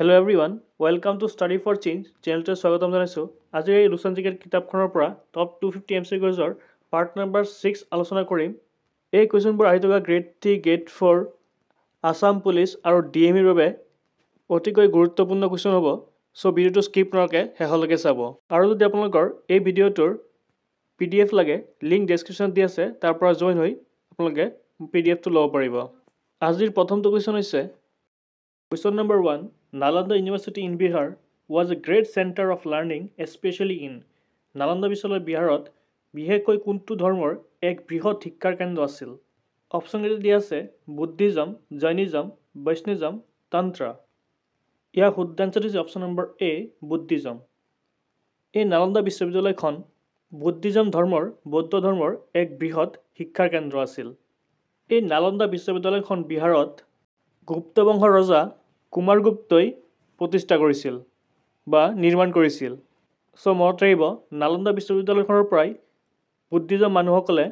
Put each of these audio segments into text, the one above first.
Hello' everyone welcome to study for change চেনেলটোৱে স্বাগতম জনাইছোঁ আজি এই ৰোচন জিকেট কিতাপখনৰ পৰা টপ টু ফিফটি এম চিকুৱেজৰ পাৰ্ট নাম্বাৰ ছিক্স আলোচনা কৰিম এই কুৱেশ্যনবোৰ আহি থকা grade three grade four Assam police আৰু ডি এম ইৰ বাবে অতিকৈ গুৰুত্বপূৰ্ণ কুৱেশ্যন হ'ব চ' ভিডিঅ'টো স্কিপ নকৰাকৈ শেষলৈকে চাব আৰু যদি আপোনালোকৰ এই ভিডিঅ'টোৰ পি ডি এফ লাগে লিংক ডিছক্ৰিপশ্যনত দি আছে তাৰ পৰা জইন হৈ আপোনালোকে পি ডি এফটো ল'ব পাৰিব আজিৰ প্ৰথমটো কুৱেশ্যন হৈছে Question number one Nalanda University in Bihar was a great center of learning, especially in Nalanda Bishal Biharot, Bihekoi Kuntu Dharmor, Ek Bihot Hikkar Kandwasil. Option A Diase Buddhism, Jainism, Vaishnism, Tantra. ইয়াৰ শুদ্ধ answer হৈছে option number এ Buddhism এই নালন্দা বিশ্ববিদ্যালয়খন Buddhism ধৰ্মৰ বৌদ্ধ ধৰ্মৰ এক বৃহৎ শিক্ষাৰ কেন্দ্ৰ আছিল এই নালন্দা বিশ্ববিদ্যালয়খন বিহাৰত গুপ্তবংশ ৰজা কুমাৰগুপ্তই প্ৰতিষ্ঠা কৰিছিল বা নিৰ্মাণ কৰিছিল চ' মনত ৰাখিব নালন্দা বিশ্ববিদ্যালয়খনৰ পৰাই বুদ্ধিজম মানুহসকলে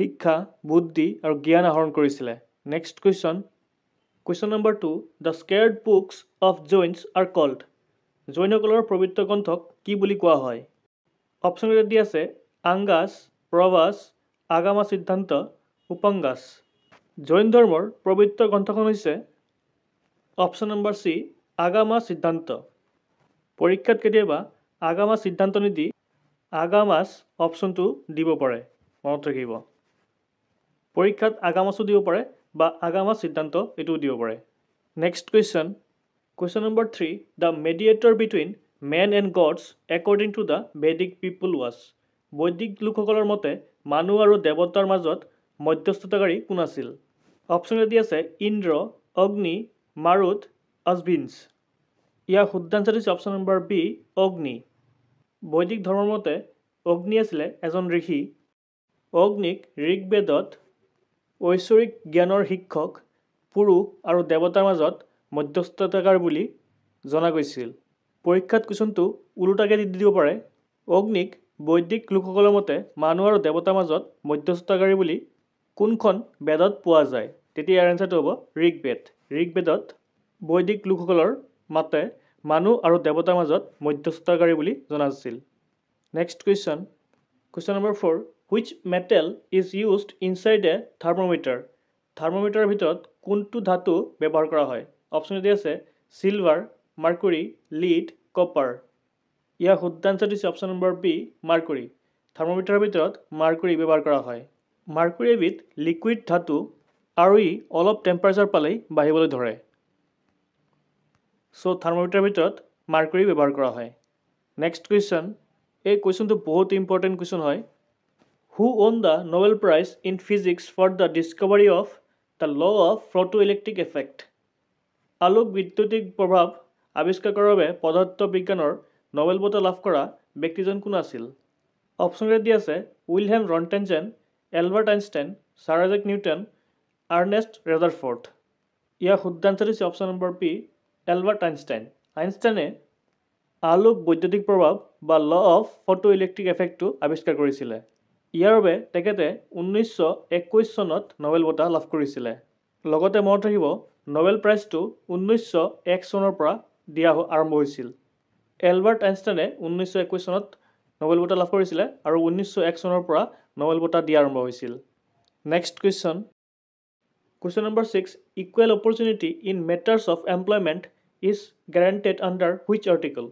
শিক্ষা বুদ্ধি আৰু জ্ঞান আহৰণ কৰিছিলে next question question number two the sacred books of Jains are called জৈনসকলৰ পবিত্ৰ গ্ৰন্থক কি বুলি কোৱা হয় অপশ্যন অপশ্যনকেইটা দি আছে আংগাছ প্ৰৱাস আগামা সিদ্ধান্ত উপংগাছ জৈন ধৰ্মৰ পবিত্ৰ গ্ৰন্থখন হৈছে অপশ্যন নম্বৰ চি আগামা সিদ্ধান্ত পৰীক্ষাত কেতিয়াবা আগামা সিদ্ধান্ত নিদি আগামাছ অপশ্যনটো দিব পাৰে মনত ৰাখিব পৰীক্ষাত আগামাছো দিব পাৰে বা আগামা সিদ্ধান্ত এইটোও দিব পাৰে next question question number three the mediator between men and gods according to the Vedic people was বৈদিক লোকসকলৰ মতে মানুহ আৰু দেৱতাৰ মাজত মধ্যস্থতাকাৰী কোন আছিল অপশ্যন এটি আছে ইন্দ্ৰ অগ্নি মাৰুত আজবিনছ ইয়াৰ শুদ্ধাংশ দিছে অপশ্যন নম্বৰ বি অগ্নি বৈদিক ধৰ্মৰ মতে অগ্নি আছিলে এজন ঋষি অগ্নিক ঋগবেদত ঐশ্বৰিক জ্ঞানৰ শিক্ষক পুৰুষ আৰু দেৱতাৰ মাজত মধ্যস্থতাকাৰ বুলি জনা গৈছিল পৰীক্ষাত কুচনটো ওলোটাকৈ দি দিব পাৰে অগ্নিক বৈদিক লোকসকলৰ মতে মানুহ আৰু দেৱতাৰ মাজত মধ্যস্থতাকাৰী বুলি কোনখন বেদত পোৱা যায় তেতিয়া ইয়াৰ এঞ্চাৰটো হ'ব ঋগবেদ ঋগবেদত বৈদিক লোকসকলৰ মতে মানুহ আৰু দেৱতাৰ মাজত মধ্যস্থতাকাৰী বুলি জনা আছিল next question question number four which metal is used inside a thermometer থাৰ্মমিটাৰৰ ভিতৰত কোনটো ধাতু ব্যৱহাৰ কৰা হয় অপশ্যন এটি আছে চিলভাৰ মাৰ্কুৰি লিড কপাৰ ইয়াৰ শুদ্ধ আঞ্চাৰ দিছে অপশ্যন নম্বৰ বি মাৰ্কুৰি থাৰ্মমিটাৰৰ ভিতৰত মাৰ্কুৰি ব্যৱহাৰ কৰা হয় মাৰ্কুৰি এবিধ লিকুইড ধাতু আৰু ই অলপ টেম্পাৰেচাৰ পালেই বাঢ়িবলৈ ধৰে চ' থাৰ্মমিটাৰ ভিতৰত মাৰ্কৰি ব্যৱহাৰ কৰা হয় নেক্সট কুৱেশ্যন এই কুৱেশ্যনটো বহুত ইম্পৰ্টেণ্ট কুৱেশ্যন হয় who won the Nobel prize in physics for the discovery of the law of photo electric effect আলোক বিদ্যুতিক প্ৰভাৱ আৱিষ্কাৰ কৰাৰ বাবে পদাৰ্থ বিজ্ঞানৰ নবেল বঁটা লাভ কৰা ব্যক্তিজন কোন আছিল অপশ্যন দি আছে Wilhelm Roentgen Albert Einstein sir Isaac Newton Ernest Rutherford ইয়াৰ শুদ্ধ answer option number P Albert Einstein আইনষ্টাইনে আলোক বৈদ্যুতিক প্ৰভাৱ বা ল অফ ফটো ইলেক্ট্ৰিক এফেক্টটো আৱিষ্কাৰ কৰিছিলে ইয়াৰ বাবে তেখেতে ঊনৈছশ একৈছ চনত নবেল বঁটা লাভ কৰিছিলে লগতে মনত ৰাখিব নবেল প্ৰাইজটো ঊনৈছশ এক চনৰ পৰা দিয়া আৰম্ভ হৈছিল এলবাৰ্ট আইনষ্টাইনে ঊনৈছশ একৈছ চনত নবেল বঁটা লাভ কৰিছিলে আৰু ঊনৈছশ এক চনৰ পৰা নবেল বঁটা দিয়া আৰম্ভ হৈছিল next question Question number six Equal opportunity in matters of employment is guaranteed under which article?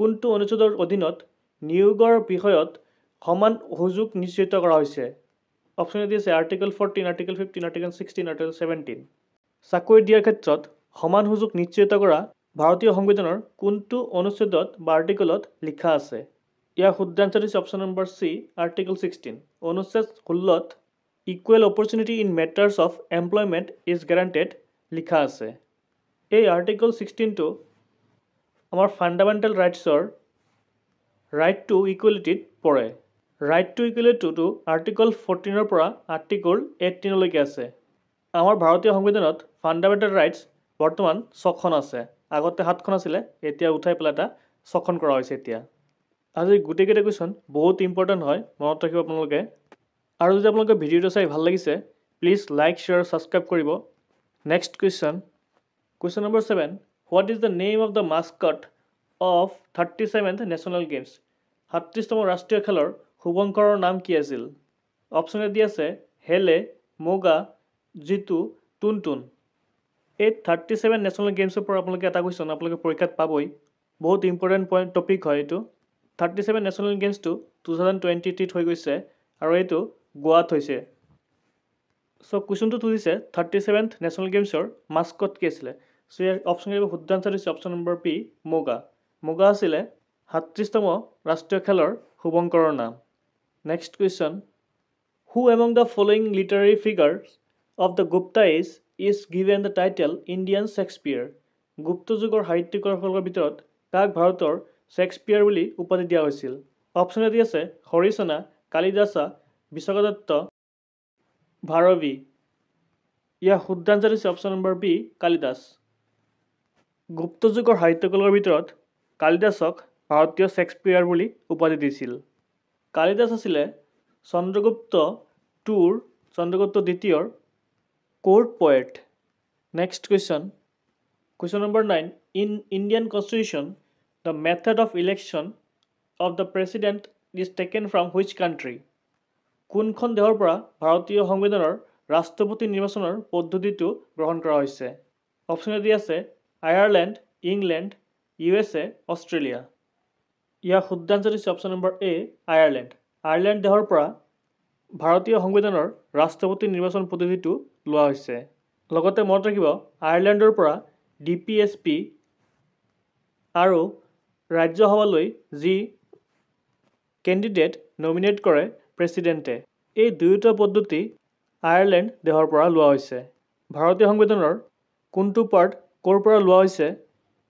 কোনটো অনুচ্ছেদৰ অধীনত নিয়োগৰ বিষয়ত সমান সুযোগ নিশ্চিত কৰা হৈছে অপশ্যনে দিছে article fourteen article fifteen article sixteen article seventeen চাকৰি দিয়াৰ ক্ষেত্ৰত সমান সুযোগ নিশ্চিত কৰা ভাৰতীয় সংবিধানৰ কোনটো অনুচ্ছেদত বা আৰ্টিকলত লিখা আছে ইয়াৰ শুদ্ধাংশ দিছে option number C article sixteen অনুচ্ছেদ ষোল্লত equal opportunity in matters of employment is guaranteed লিখা আছে এই আৰ্টিকল ছিক্সটিনটো আমাৰ ফাণ্ডামেণ্টেল ৰাইটছৰ ৰাইট টু ইকুৱেলিটিত পৰে ৰাইট টু ইকুৱেলিটিটো আৰ্টিকল ফৰ্টিনৰ পৰা আৰ্টিকল এইটিনলৈকে আছে আমাৰ ভাৰতীয় সংবিধানত ফাণ্ডামেণ্টেল ৰাইটছ বৰ্তমান ছখন আছে আগতে সাতখন আছিলে এতিয়া উঠাই পেলাই এটা ছখন কৰা হৈছে এতিয়া আজি গোটেইকেইটা কুৱেশ্যন বহুত ইম্পৰ্টেণ্ট হয় মনত ৰাখিব আপোনালোকে আৰু যদি আপোনালোকে ভিডিঅ'টো চাই ভাল লাগিছে প্লিজ লাইক শ্বেয়াৰ আৰু ছাবস্ক্ৰাইব কৰিব next question question number seven what is the name of the mascot of thirty seventh national games সাতত্ৰিছতম ৰাষ্ট্ৰীয় খেলৰ শুভংকৰৰ নাম কি আছিল অপশ্যনে দি আছে হেলে মগা জিতু টুন এই থাৰ্টি ছেভেন নেশ্যনেল গেমছৰ পৰা আপোনালোকে এটা কুৱেশ্যন আপোনালোকে পৰীক্ষাত পাবই বহুত ইম্পৰ্টেণ্ট পইণ্ট টপিক হয় এইটো থাৰ্টি ছেভেন নেশ্যনেল গেমছটো টু থাউজেণ্ড টুৱেণ্টি থ্ৰীত হৈ গৈছে আৰু এইটো গোৱাত হৈছে চ' কুৱেশ্যনটো সুধিছে থাৰ্টি ছেভেন্থ নেশ্যনেল গেমছৰ মাস্কট কি আছিলে চ' ইয়াৰ অপশ্যন কিবা শুদ্ধ আনচাৰ হৈছে অপশ্যন নম্বৰ পি মুগা মুগা আছিলে সাতত্ৰিছতম ৰাষ্ট্ৰীয় খেলৰ শুভংকৰৰ নাম next question who among the following literary figure of the Gupta is is given the title Indian Shakespeare Gupta যুগৰ সাহিত্যিকৰসকলৰ ভিতৰত কাক ভাৰতৰ শ্বেক্সপিয়াৰ বুলি উপাধি দিয়া হৈছিল অপশ্যন এটি আছে হৰিচনা কালিদাসা বিশ্বকদত্ত ভাৰৱী ইয়াৰ শুদ্ধ আঞ্চাৰ হৈছে অপশ্যন নম্বৰ বি কালিদাস গুপ্তযুগৰ সাহিত্যকলৰ ভিতৰত কালিদাসক ভাৰতীয় শ্বেক্সপিয়াৰ বুলি উপাধি দিছিল কালিদাস আছিলে চন্দ্ৰগুপ্ত টুৰ চন্দ্ৰগুপ্ত দ্বিতীয়ৰ court poet next question question number nine in Indian constitution the method of election of the president is taken from which country কোনখন দেশৰ পৰা ভাৰতীয় সংবিধানৰ ৰাষ্ট্ৰপতি নিৰ্বাচনৰ পদ্ধতিটো গ্ৰহণ কৰা হৈছে অপশ্যনে দি আছে Ireland England U S A Australia ইয়াৰ শুদ্ধাঞ্চল হৈছে option number A Ireland Ireland দেশৰ পৰা ভাৰতীয় সংবিধানৰ ৰাষ্ট্ৰপতি নিৰ্বাচন পদ্ধতিটো লোৱা হৈছে লগতে মনত ৰাখিব আয়াৰলেণ্ডৰ পৰা ডি পি এছ পি আৰু ৰাজ্যসভালৈ যি কেণ্ডিডেট নমিনেট কৰে প্ৰেচিডেণ্টে এই দুয়োটা পদ্ধতি আয়াৰলেণ্ড দেশৰ পৰা লোৱা হৈছে ভাৰতীয় সংবিধানৰ কোনটো পাৰ্ট ক'ৰ পৰা লোৱা হৈছে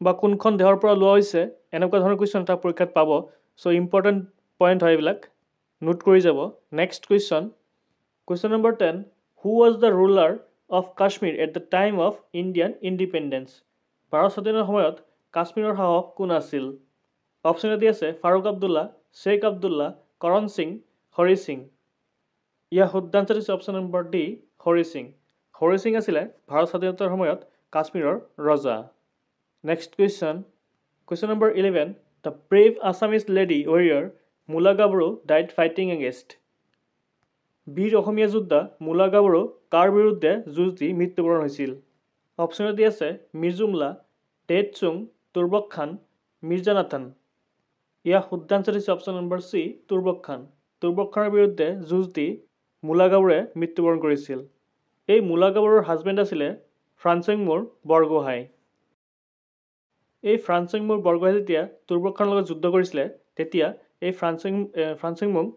বা কোনখন দেহৰ পৰা লোৱা হৈছে এনেকুৱা ধৰণৰ কুৱেশ্যন এটা পৰীক্ষাত পাব চ' ইম্পৰ্টেণ্ট পইণ্ট হয় এইবিলাক নোট কৰি যাব next question question number ten who was the ruler of Kashmir at the time of Indian independence ভাৰত স্বাধীনৰ সময়ত কাশ্মীৰৰ সাহস কোন আছিল অপশ্যন এটি আছে ফাৰুক আব্দুল্লা শ্বেখ আব্দুল্লা কৰণ সিং হৰি সিং ইয়াৰ শুদ্ধ আঞ্চল হৈছে option number D Hari Singh Hari Singh আছিলে ভাৰত স্বাধীনতাৰ সময়ত কাশ্মীৰৰ ৰজা next question question number eleven the brave Assamese lady Mula Mulagabharu died fighting এগেইষ্ট বীৰ অসমীয়া যোদ্ধা মুলা মুলাগাবৰু কাৰ বিৰুদ্ধে যুঁজ দি মৃত্যুবৰণ হৈছিল অপশ্যন দি আছে মিৰ্জুমলা টেড চুং তুৰ্বক খান মিৰ্জা নাথান ইয়াৰ শুদ্ধাঞ্চল হৈছে অপশ্যন নম্বৰ চি তুৰ্বক খান দুৰ্পক্ষৰ বিৰুদ্ধে যুঁজ দি মূলা গাবৰে মৃত্যুবৰণ কৰিছিল এই মুলা গাবৰৰ হাজবেণ্ড আছিলে মোৰ বৰগোহাঁই এই মোৰ বৰগোহাঁই যেতিয়া দুৰ্পক্ষৰ লগত যুদ্ধ কৰিছিলে তেতিয়া এই ফ্ৰাঞ্চেং মোক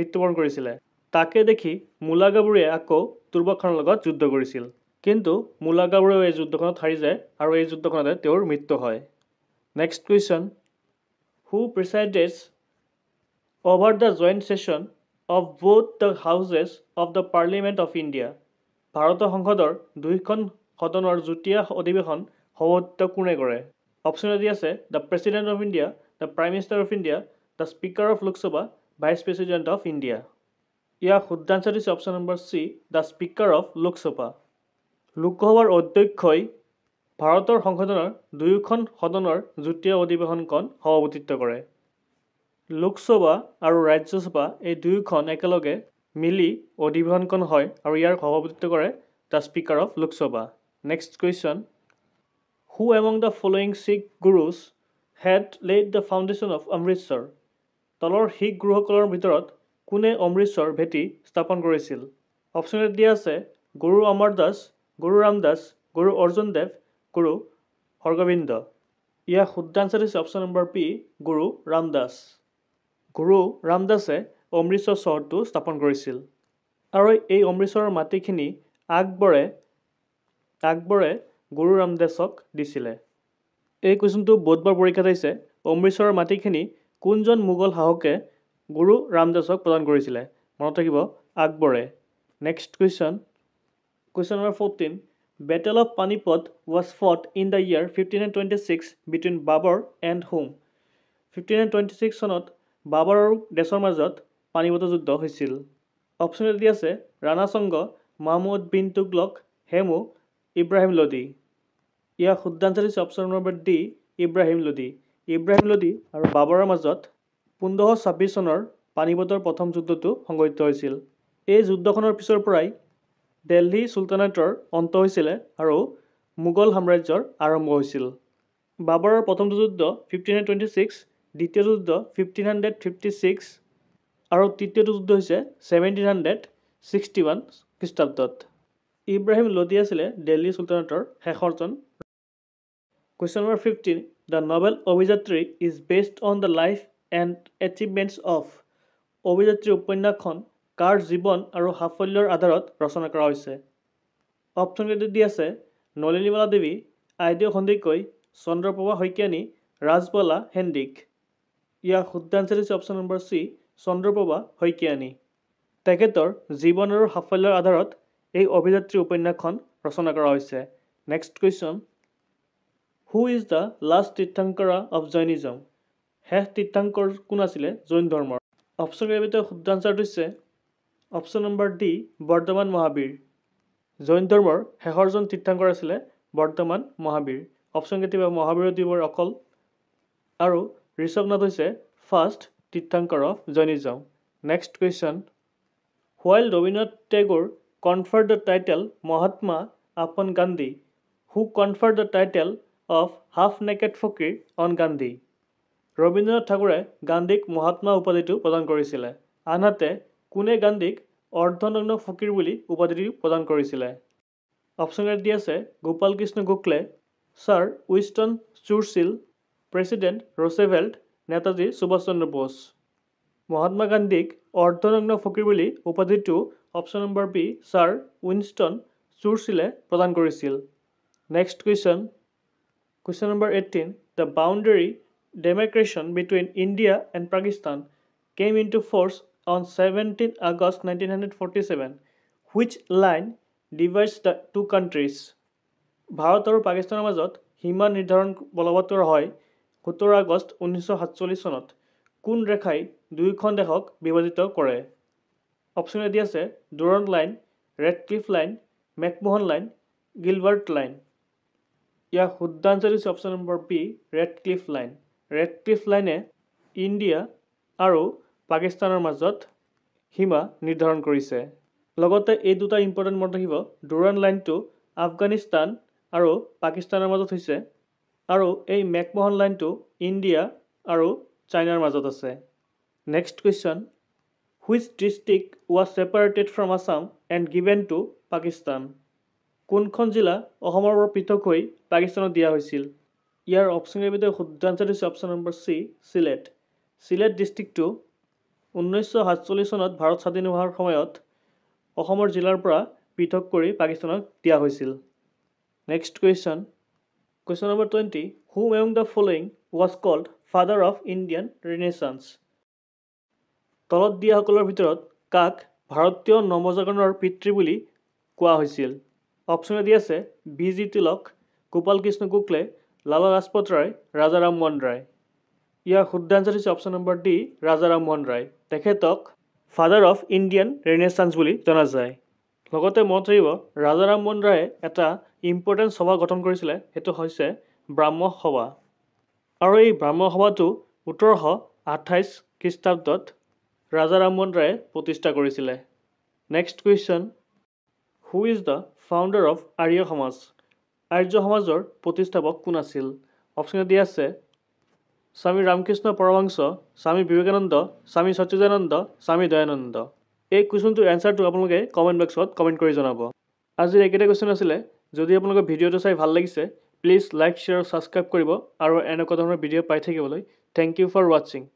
মৃত্যুবৰণ কৰিছিলে তাকে দেখি মুলা গাবৰীয়ে আকৌ দুৰ্পক্ষৰ লগত যুদ্ধ কৰিছিল কিন্তু মুলা গাবৰীয়েও এই যুদ্ধখনত হাৰি যায় আৰু এই যুদ্ধখনতে তেওঁৰ মৃত্যু হয় next question who presides over the joint session of both the houses of the parliament of India ভাৰতৰ সংসদৰ দুয়োখন সদনৰ যুটীয়া অধিৱেশন সভাপত্ব কোনে কৰে অপশ্যন দি আছে the president of India the prime minister of India the speaker of Lok Sabha vice president of India ইয়াৰ শুদ্ধ আঞ্চল হৈছে option number C the speaker of Lok Sabha লোকসভাৰ অধ্যক্ষই ভাৰতৰ সংসদনৰ দুয়োখন সদনৰ যুটীয়া অধিৱেশনখন সভাপতিত্ব কৰে লোকসভা আৰু ৰাজ্যসভা এই দুয়োখন একেলগে মিলি অধিৱেশনখন হয় আৰু ইয়াৰ সভাপতিত্ব কৰে the speaker of Lok Sabha next question who among the following Sikh gurus had laid the foundation of Amritsar তলৰ শিখ গুৰুসকলৰ ভিতৰত কোনে অমৃতসৰ ভেটি স্থাপন কৰিছিল অপশ্যনত দিয়া আছে গুৰু অমৰ দাস গুৰু ৰাম দাস গুৰু অৰ্জুন দেৱ গুৰু হৰগোবিন্দ ইয়াৰ শুদ্ধ আঞ্চাৰ হৈছে অপশ্যন নম্বৰ পি গুৰু ৰাম দাস গুৰু ৰামদাসে অমৃতসৰ চহৰটো স্থাপন কৰিছিল আৰু এই অমৃতসৰৰ মাটিখিনি আকবৰে আকবৰে গুৰু ৰামদাসক দিছিলে এই কুৱেশ্যনটো বুধবাৰ পৰীক্ষাত আহিছে অমৃতসৰৰ মাটিখিনি কোনজন মোগল শাসকে গুৰু ৰামদাসক প্ৰদান কৰিছিলে মনত ৰাখিব আকবৰে next question question number fourteen battle of Panipat was fought in the year fifteen and twenty six between Babur and Hemu fifteen and twenty six চনত বাবৰ আৰু দেশৰ মাজত পানীবতৰ যুদ্ধ হৈছিল অপশ্যন দি আছে ৰাণাচংগ মহম্মদ বিন তুগলক হেমু ইব্ৰাহিম লডি ইয়াৰ শুদ্ধাঞ্চল হৈছে option number D Ibrahim Lodi Ibrahim Lodi আৰু বাবৰৰ মাজত পোন্ধৰশ ছাব্বিছ চনৰ পানীবতৰ প্ৰথম যুদ্ধটো সংঘটিত হৈছিল এই যুদ্ধখনৰ পিছৰ পৰাই দেলহী চুলতানেটৰ অন্ত হৈছিলে আৰু মোগল সাম্ৰাজ্যৰ আৰম্ভ হৈছিল বাবৰৰ প্ৰথমটো যুদ্ধ ফিফটিন এইট টুৱেণ্টি ছিক্স দ্বিতীয়টো যুদ্ধ ফিফটিন হাণ্ড্ৰেড ফিফটি ছিক্স আৰু তৃতীয়টো যুদ্ধ হৈছে ছেভেণ্টিন হাণ্ড্ৰেড ছিক্সটি ওৱান খ্ৰীষ্টাব্দত ইব্ৰাহিম লোদী আছিলে দিল্লী চুলতানেটৰ শেষৰজন question number fifteen the novel Abhijatri is based on the life and achievements of Abhijatri উপন্যাসখন কাৰ জীৱন আৰু সাফল্যৰ আধাৰত ৰচনা কৰা হৈছে অপচনকেইটো দি আছে নলিনীমালা দেৱী আইদেউ সন্দিকৈ চন্দ্ৰপ্ৰভা শইকীয়ানী ৰাজবলা হেণ্ডিক ইয়াৰ শুদ্ধ আনচাৰ হৈছে option number C Chandraprabha Saikiani তেখেতৰ জীৱন আৰু সাফল্যৰ আধাৰত এই অভিযাত্ৰী উপন্যাসখন ৰচনা কৰা হৈছে next question who is the last Tirthankara of Jainism শেষ তীৰ্থংকৰ কোন আছিলে জৈন ধৰ্মৰ অপশ্যন কেইবিধৰ শুদ্ধ আনচাৰটো হৈছে অপশ্যন নম্বৰ ডি বৰ্তমান মহাবীৰ জৈন ধৰ্মৰ শেষৰজন তীৰ্থংকৰ আছিলে বৰ্তমান মহাবীৰ অপশ্যন কেতিয়াবা মহাবীৰ দিৱৰ অকল আৰু ঋষভ নাথ হৈছে first Tirthankara of Jainism next question while Rabindranath Tagore conferred the title Mahatma upon Gandhi who conferred the title of half naked ফকীৰ অন গান্ধী ৰবীন্দ্ৰনাথ ঠাকুৰে গান্ধীক মহাত্মা উপাধিটো প্ৰদান কৰিছিলে আনহাতে কোনে গান্ধীক অৰ্ধনগ্ন ফকীৰ বুলি উপাধিটো প্ৰদান কৰিছিলে অপশ্যন দি আছে Gopal Krishna Gokhale sir Winston Churchill president Roosevelt Netaji Subhash Chandra Bose Mahatma গান্ধীক অৰ্ধনগ্ন ফকীৰ বুলি উপাধিটো option number B sir Winston চুৰ্চিলে প্ৰদান কৰিছিল next question question number eighteen the boundary demarcation between India and Pakistan came into force on seventeen August nineteen hundred forty seven which line divides the two countries Bharat আৰু পাকিস্তানৰ মাজত সীমা নিৰ্ধাৰণ বলৱত্তৰ হয় সোতৰ আগষ্ট ঊনৈছশ সাতচল্লিছ চনত কোন ৰেখাই দুয়োখন দেশক বিভাজিত কৰে অপশ্যনে দি আছে Durand line Radcliffe line McMahon line Gilbert line ইয়াৰ শুদ্ধ আঞ্চল হৈছে option number B Radcliffe line Radcliffe লাইনে ইণ্ডিয়া আৰু পাকিস্তানৰ মাজত সীমা নিৰ্ধাৰণ কৰিছে লগতে এই দুটা ইম্পৰ্টেণ্ট মনত ৰাখিব দুৰণ লাইনটো আফগানিস্তান আৰু পাকিস্তানৰ মাজত হৈছে আৰু এই মেকমহন লাইনটো ইণ্ডিয়া আৰু চাইনাৰ মাজত আছে next question which district was separated from Assam and given to Pakistan কোনখন জিলা অসমৰ পৰা পৃথক হৈ পাকিস্তানত দিয়া হৈছিল ইয়াৰ অপশ্যনৰ ভিতৰত শুদ্ধ আঞ্চাৰ হৈছে option number C Sylhet Sylhet ডিষ্ট্ৰিক্টটো ঊনৈছশ সাতচল্লিছ চনত ভাৰত স্বাধীন হোৱাৰ সময়ত অসমৰ জিলাৰ পৰা পৃথক কৰি পাকিস্তানক দিয়া হৈছিল next question question number twenty who among the following was called father of Indian renaissance তলত দিয়াসকলৰ ভিতৰত কাক ভাৰতীয় নৱজাগৰণৰ পিতৃ বুলি কোৱা হৈছিল অপশ্যন দি আছে বি জি তিলক গোপাল কৃষ্ণ গোখলে লালা লাজপত ৰায় ৰাজাৰাম মোহন ৰায় ইয়াৰ শুদ্ধ আঞ্চাৰ হৈছে option number D Rajaram Mohan Roy তেখেতক ফাদাৰ অফ ইণ্ডিয়ান ৰেনেচাঞ্চ বুলি জনা যায় লগতে মনত থাকিব ৰাজাৰাম মোহন ৰায়ে এটা ইম্পৰ্টেণ্ট সভা গঠন কৰিছিলে সেইটো হৈছে ব্ৰাহ্ম সভা আৰু এই ব্ৰাহ্ম সভাটো ওঠৰশ আঠাইছ খ্ৰীষ্টাব্দত ৰাজা ৰামমোহন ৰায়ে প্ৰতিষ্ঠা কৰিছিলে next question who is the founder of Arya Samaj Arya সমাজৰ প্ৰতিষ্ঠাপক কোন আছিল অপশ্যন দিয়া আছে স্বামী ৰামকৃষ্ণ পৰমাংস স্বামী বিবেকানন্দ স্বামী সচিদানন্দ স্বামী দয়ানন্দ এই কুৱেশ্যনটোৰ এনচাৰটো আপোনালোকে কমেণ্ট বক্সত কমেণ্ট কৰি জনাব আজিৰ একেটা কুৱেশ্যন আছিলে যদি আপোনালোকৰ ভিডিঅ'টো চাই ভাল লাগিছে প্লিজ লাইক শ্বেয়াৰ আৰু ছাবস্ক্ৰাইব কৰিব আৰু এনেকুৱা ধৰণৰ ভিডিঅ' পাই থাকিবলৈ থেংক ইউ ফৰ ৱাচিং